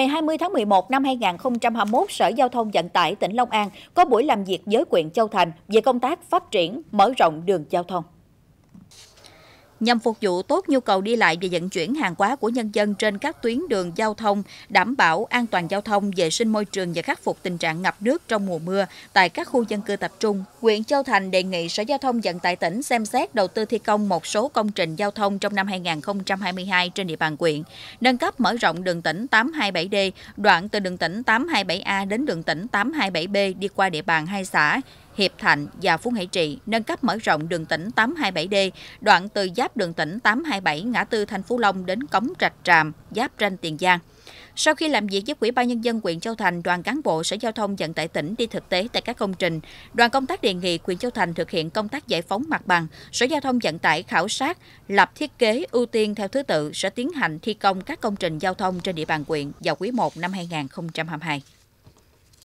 Ngày 20 tháng 11 năm 2021, Sở Giao thông Vận tải tỉnh Long An có buổi làm việc với quyện Châu Thành về công tác phát triển, mở rộng đường giao thông nhằm phục vụ tốt nhu cầu đi lại và vận chuyển hàng hóa của nhân dân trên các tuyến đường giao thông, đảm bảo an toàn giao thông, vệ sinh môi trường và khắc phục tình trạng ngập nước trong mùa mưa tại các khu dân cư tập trung. Huyện Châu Thành đề nghị Sở Giao thông Vận tải tỉnh xem xét đầu tư thi công một số công trình giao thông trong năm 2022 trên địa bàn huyện, nâng cấp mở rộng đường tỉnh 827D, đoạn từ đường tỉnh 827A đến đường tỉnh 827B đi qua địa bàn hai xã Hiệp Thạnh và Phú Hải Trị nâng cấp mở rộng đường tỉnh 827D, đoạn từ giáp đường tỉnh 827 ngã tư Thành Phú Long đến cống Trạch Tràm, giáp ranh Tiền Giang. Sau khi làm việc với Ủy ban Nhân dân huyện Châu Thành, đoàn cán bộ Sở Giao thông vận tải tỉnh đi thực tế tại các công trình. Đoàn công tác đề nghị huyện Châu Thành thực hiện công tác giải phóng mặt bằng, Sở Giao thông vận tải khảo sát, lập thiết kế ưu tiên theo thứ tự sẽ tiến hành thi công các công trình giao thông trên địa bàn huyện vào quý 1 năm 2022.